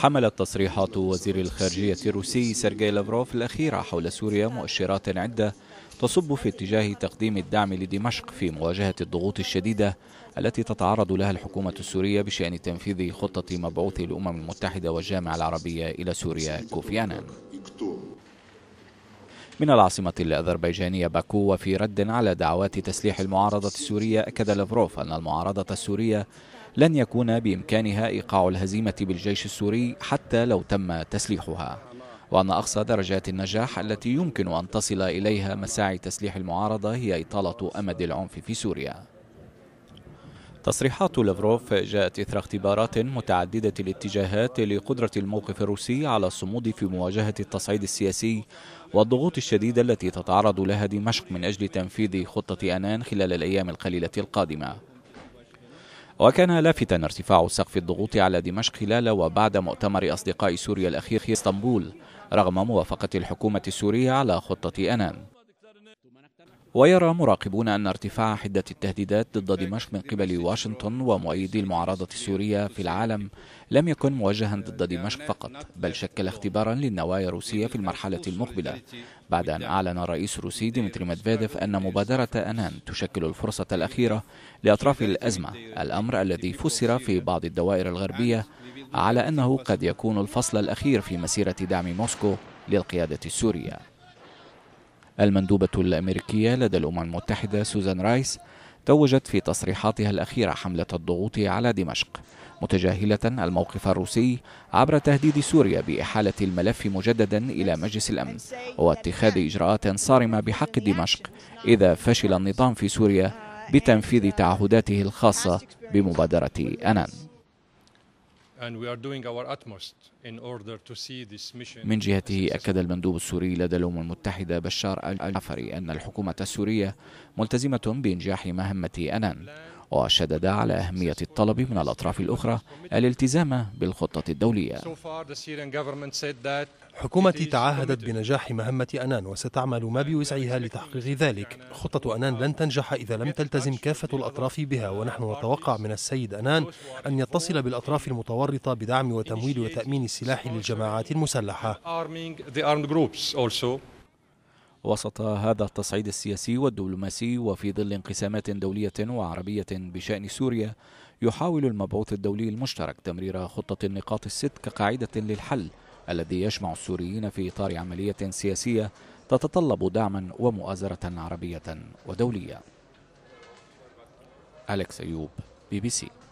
حملت تصريحات وزير الخارجية الروسي سيرجي لافروف الأخيرة حول سوريا مؤشرات عدة تصب في اتجاه تقديم الدعم لدمشق في مواجهة الضغوط الشديدة التي تتعرض لها الحكومة السورية بشأن تنفيذ خطة مبعوث الأمم المتحدة والجامعة العربية إلى سوريا كوفيانا من العاصمة الأذربيجانية باكو وفي رد على دعوات تسليح المعارضة السورية أكد لافروف أن المعارضة السورية لن يكون بإمكانها إيقاع الهزيمة بالجيش السوري حتى لو تم تسليحها وأن أقصى درجات النجاح التي يمكن أن تصل إليها مساعي تسليح المعارضة هي إطالة أمد العنف في سوريا تصريحات لافروف جاءت إثر اختبارات متعددة الاتجاهات لقدرة الموقف الروسي على الصمود في مواجهة التصعيد السياسي والضغوط الشديدة التي تتعرض لها دمشق من أجل تنفيذ خطة أنان خلال الأيام القليلة القادمة وكان لافتا ارتفاع سقف الضغوط على دمشق خلال وبعد مؤتمر أصدقاء سوريا الأخير في اسطنبول رغم موافقة الحكومة السورية على خطة أنان ويرى مراقبون أن ارتفاع حدة التهديدات ضد دمشق من قبل واشنطن ومؤيدي المعارضة السورية في العالم لم يكن موجها ضد دمشق فقط بل شكل اختبارا للنوايا الروسية في المرحلة المقبلة بعد أن أعلن الرئيس الروسي ديمتري مدفيديف أن مبادرة أنان تشكل الفرصة الأخيرة لأطراف الأزمة الأمر الذي فسر في بعض الدوائر الغربية على أنه قد يكون الفصل الأخير في مسيرة دعم موسكو للقيادة السورية المندوبة الأمريكية لدى الأمم المتحدة سوزان رايس توجت في تصريحاتها الأخيرة حملة الضغوط على دمشق متجاهلة الموقف الروسي عبر تهديد سوريا بإحالة الملف مجددا إلى مجلس الأمن واتخاذ إجراءات صارمة بحق دمشق إذا فشل النظام في سوريا بتنفيذ تعهداته الخاصة بمبادرة أنان من جهته أكد المندوب السوري لدى الأمم المتحدة بشار العفري أن الحكومة السورية ملتزمة بإنجاح مهمة أنان وشدد على أهمية الطلب من الأطراف الأخرى الالتزام بالخطة الدولية حكومتي تعهدت بنجاح مهمة أنان وستعمل ما بوسعها لتحقيق ذلك خطة أنان لن تنجح إذا لم تلتزم كافة الأطراف بها ونحن نتوقع من السيد أنان أن يتصل بالأطراف المتورطة بدعم وتمويل وتأمين السلاح للجماعات المسلحة وسط هذا التصعيد السياسي والدبلوماسي وفي ظل انقسامات دولية وعربية بشأن سوريا يحاول المبعوث الدولي المشترك تمرير خطة النقاط الست كقاعدة للحل الذي يجمع السوريين في إطار عملية سياسية تتطلب دعما ومؤازرة عربية ودولية أليكس أيوب بي بي سي